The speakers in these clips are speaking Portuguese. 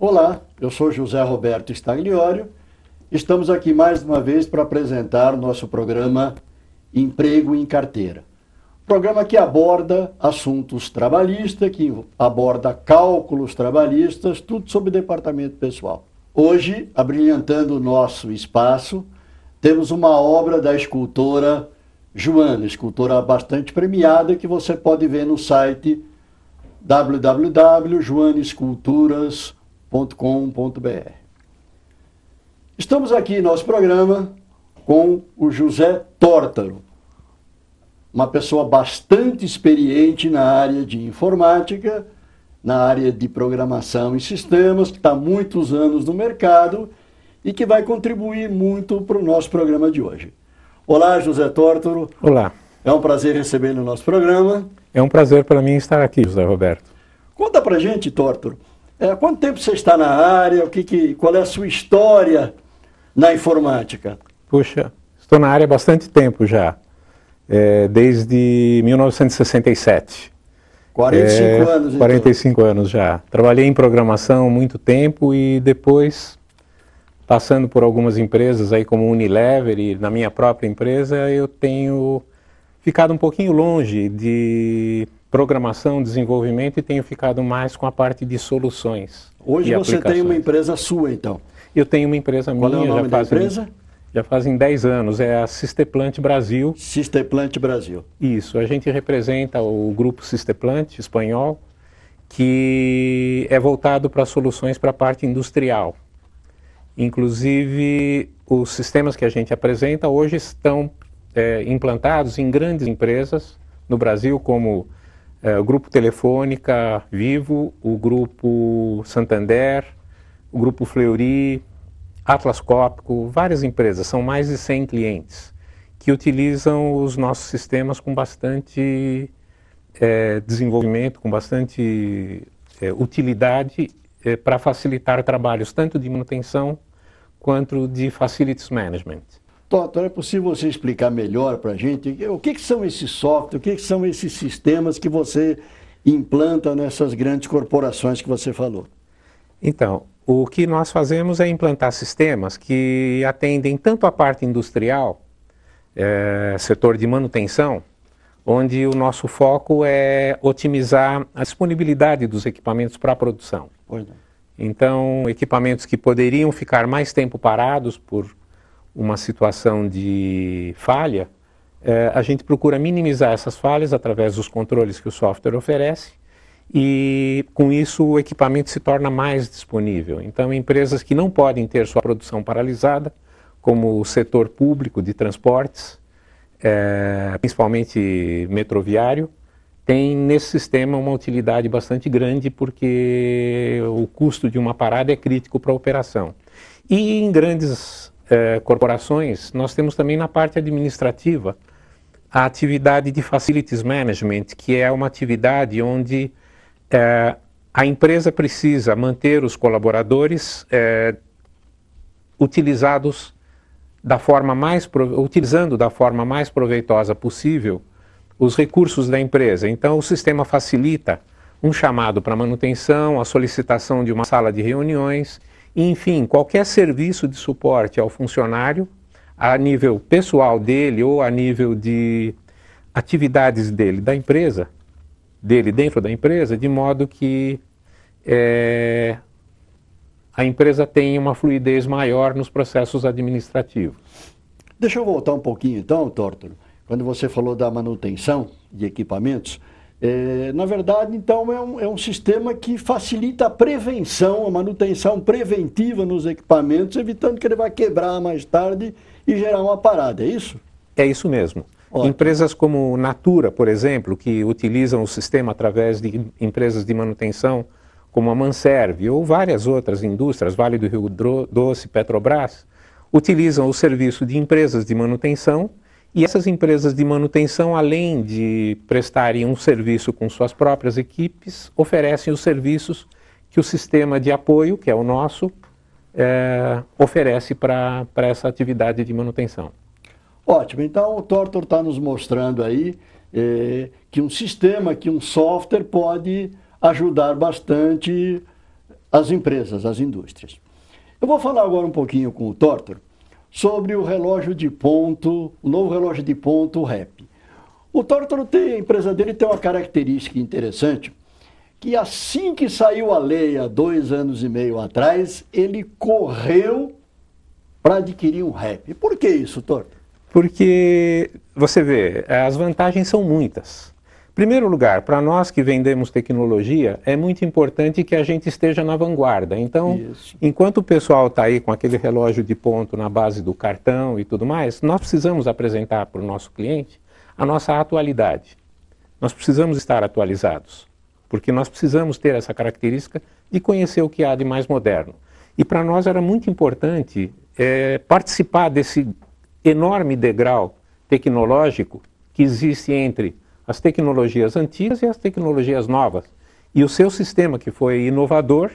Olá, eu sou José Roberto Stagliório. Estamos aqui mais uma vez para apresentar nosso programa Emprego em Carteira. Programa que aborda assuntos trabalhistas, que aborda cálculos trabalhistas, tudo sobre departamento pessoal. Hoje, abrilhantando o nosso espaço, temos uma obra da escultora Joana, escultora bastante premiada, que você pode ver no site www.joanesculturas.com www.radiocultura.com.br. Estamos aqui em nosso programa com o José Tórtaro, uma pessoa bastante experiente na área de informática, na área de programação e sistemas, que está há muitos anos no mercado e que vai contribuir muito para o nosso programa de hoje. Olá, José Tórtaro. Olá. É um prazer recebê-lo no nosso programa. É um prazer para mim estar aqui, José Roberto. Conta para gente, Tórtaro, é, quanto tempo você está na área? O que, que, qual é a sua história na informática? Puxa, estou na área há bastante tempo já, é, desde 1967. 45 é, anos. 45 então. anos já. Trabalhei em programação muito tempo e depois, passando por algumas empresas aí como Unilever e na minha própria empresa, eu tenho ficado um pouquinho longe de programação, desenvolvimento e tenho ficado mais com a parte de soluções. Hoje você tem uma empresa sua, então? Eu tenho uma empresa Qual minha. Qual é o nome já da empresa? Já fazem 10 anos, é a Sisteplant Brasil. Sisteplant Brasil. Isso, a gente representa o grupo Sisteplant espanhol, que é voltado para soluções para a parte industrial. Inclusive, os sistemas que a gente apresenta hoje estão é, implantados em grandes empresas no Brasil, como é, o Grupo Telefônica Vivo, o Grupo Santander, o Grupo Fleury, Atlas Copco, várias empresas, são mais de 100 clientes que utilizam os nossos sistemas com bastante é, desenvolvimento, com bastante é, utilidade é, para facilitar trabalhos tanto de manutenção quanto de facilities management. Toto, é possível você explicar melhor para a gente o que, que, são esses softwares, o que, que, são esses sistemas que você implanta nessas grandes corporações que você falou? Então, o que nós fazemos é implantar sistemas que atendem tanto a parte industrial, é, setor de manutenção, onde o nosso foco é otimizar a disponibilidade dos equipamentos para a produção. Então, equipamentos que poderiam ficar mais tempo parados por uma situação de falha, eh, a gente procura minimizar essas falhas através dos controles que o software oferece e com isso o equipamento se torna mais disponível. Então, empresas que não podem ter sua produção paralisada, como o setor público de transportes, eh, principalmente metroviário, tem nesse sistema uma utilidade bastante grande porque o custo de uma parada é crítico para a operação. E em grandes eh, corporações, nós temos também na parte administrativa a atividade de facilities management, que é uma atividade onde eh, a empresa precisa manter os colaboradores eh, utilizados da forma mais utilizando da forma mais proveitosa possível os recursos da empresa. Então o sistema facilita um chamado para manutenção, a solicitação de uma sala de reuniões enfim, qualquer serviço de suporte ao funcionário, a nível pessoal dele ou a nível de atividades dele, da empresa, dele dentro da empresa, de modo que é, a empresa tenha uma fluidez maior nos processos administrativos. Deixa eu voltar um pouquinho então, Tórtolo. Quando você falou da manutenção de equipamentos, é, na verdade, então, é um, é um sistema que facilita a prevenção, a manutenção preventiva nos equipamentos, evitando que ele vá quebrar mais tarde e gerar uma parada, é isso? É isso mesmo. Ótimo. Empresas como Natura, por exemplo, que utilizam o sistema através de empresas de manutenção, como a Manserve ou várias outras indústrias, Vale do Rio Doce, Petrobras, utilizam o serviço de empresas de manutenção e essas empresas de manutenção, além de prestarem um serviço com suas próprias equipes, oferecem os serviços que o sistema de apoio, que é o nosso, é, oferece para essa atividade de manutenção. Ótimo, então o Tortor está nos mostrando aí é, que um sistema, que um software pode ajudar bastante as empresas, as indústrias. Eu vou falar agora um pouquinho com o Tortor sobre o relógio de ponto, o novo relógio de ponto, o REP. O Tórtaro tem, a empresa dele tem uma característica interessante, que assim que saiu a lei, há dois anos e meio atrás, ele correu para adquirir um REP. Por que isso, Tórtaro? Porque, você vê, as vantagens são muitas primeiro lugar, para nós que vendemos tecnologia, é muito importante que a gente esteja na vanguarda. Então, Isso. enquanto o pessoal está aí com aquele relógio de ponto na base do cartão e tudo mais, nós precisamos apresentar para o nosso cliente a nossa atualidade. Nós precisamos estar atualizados, porque nós precisamos ter essa característica de conhecer o que há de mais moderno. E para nós era muito importante é, participar desse enorme degrau tecnológico que existe entre as tecnologias antigas e as tecnologias novas. E o seu sistema, que foi inovador,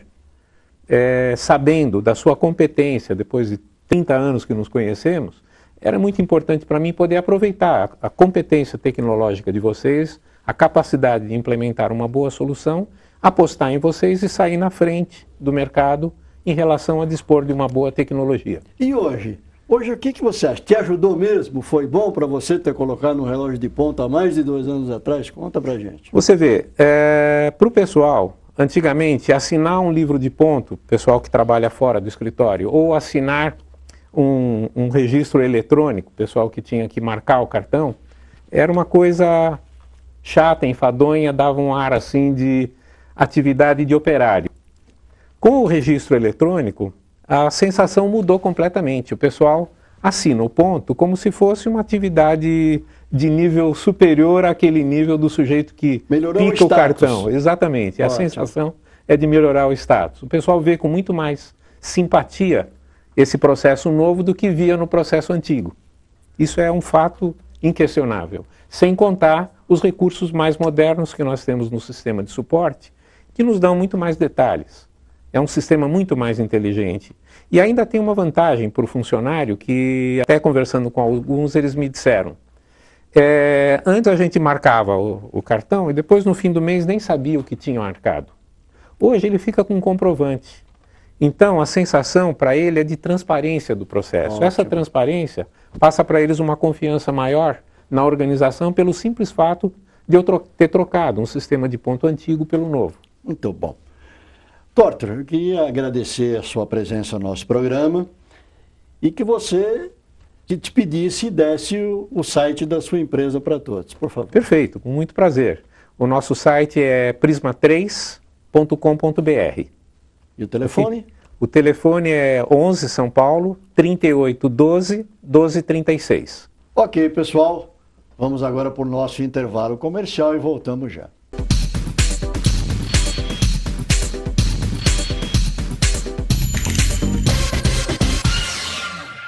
é, sabendo da sua competência, depois de 30 anos que nos conhecemos, era muito importante para mim poder aproveitar a, a competência tecnológica de vocês, a capacidade de implementar uma boa solução, apostar em vocês e sair na frente do mercado em relação a dispor de uma boa tecnologia. E hoje, Hoje, o que, que você acha? Te ajudou mesmo? Foi bom para você ter colocado no relógio de ponta há mais de dois anos atrás? Conta para gente. Você vê, é, para o pessoal, antigamente, assinar um livro de ponto, pessoal que trabalha fora do escritório, ou assinar um, um registro eletrônico, pessoal que tinha que marcar o cartão, era uma coisa chata, enfadonha, dava um ar assim de atividade de operário. Com o registro eletrônico, a sensação mudou completamente. O pessoal assina o ponto como se fosse uma atividade de nível superior àquele nível do sujeito que Melhorou pica o, o cartão. Exatamente. Ótimo. A sensação é de melhorar o status. O pessoal vê com muito mais simpatia esse processo novo do que via no processo antigo. Isso é um fato inquestionável. Sem contar os recursos mais modernos que nós temos no sistema de suporte, que nos dão muito mais detalhes. É um sistema muito mais inteligente. E ainda tem uma vantagem para o funcionário que, até conversando com alguns, eles me disseram. É, antes a gente marcava o, o cartão e depois no fim do mês nem sabia o que tinha marcado. Hoje ele fica com um comprovante. Então a sensação para ele é de transparência do processo. Ótimo. Essa transparência passa para eles uma confiança maior na organização pelo simples fato de eu tro ter trocado um sistema de ponto antigo pelo novo. Muito bom. Torter, eu queria agradecer a sua presença no nosso programa e que você te pedisse e desse o, o site da sua empresa para todos, por favor. Perfeito, com muito prazer. O nosso site é prisma3.com.br. E o telefone? O telefone é 11 São Paulo 3812 1236. Ok, pessoal. Vamos agora para o nosso intervalo comercial e voltamos já.